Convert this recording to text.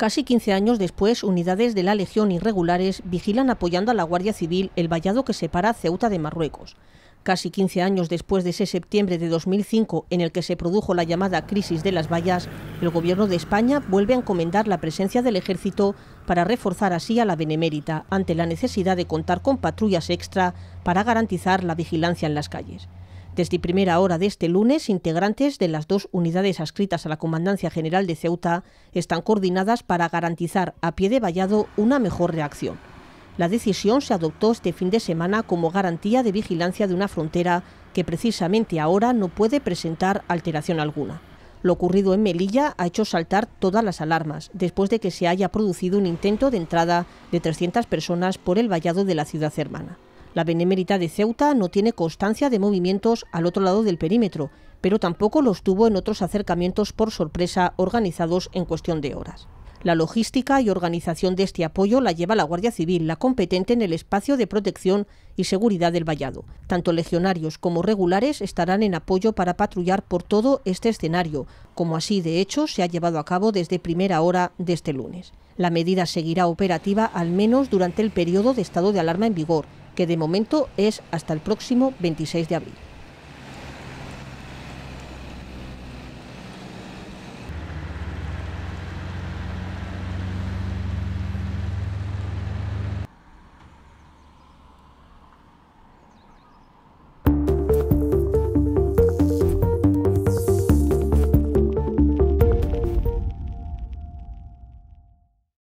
Casi 15 años después, unidades de la Legión Irregulares vigilan apoyando a la Guardia Civil el vallado que separa Ceuta de Marruecos. Casi 15 años después de ese septiembre de 2005 en el que se produjo la llamada crisis de las vallas, el Gobierno de España vuelve a encomendar la presencia del ejército para reforzar así a la Benemérita ante la necesidad de contar con patrullas extra para garantizar la vigilancia en las calles. Desde primera hora de este lunes, integrantes de las dos unidades adscritas a la Comandancia General de Ceuta están coordinadas para garantizar a pie de vallado una mejor reacción. La decisión se adoptó este fin de semana como garantía de vigilancia de una frontera que precisamente ahora no puede presentar alteración alguna. Lo ocurrido en Melilla ha hecho saltar todas las alarmas, después de que se haya producido un intento de entrada de 300 personas por el vallado de la ciudad hermana. La Benemérita de Ceuta no tiene constancia de movimientos al otro lado del perímetro, pero tampoco los tuvo en otros acercamientos por sorpresa organizados en cuestión de horas. La logística y organización de este apoyo la lleva la Guardia Civil, la competente en el espacio de protección y seguridad del vallado. Tanto legionarios como regulares estarán en apoyo para patrullar por todo este escenario, como así de hecho se ha llevado a cabo desde primera hora de este lunes. La medida seguirá operativa al menos durante el periodo de estado de alarma en vigor, que de momento es hasta el próximo 26 de abril.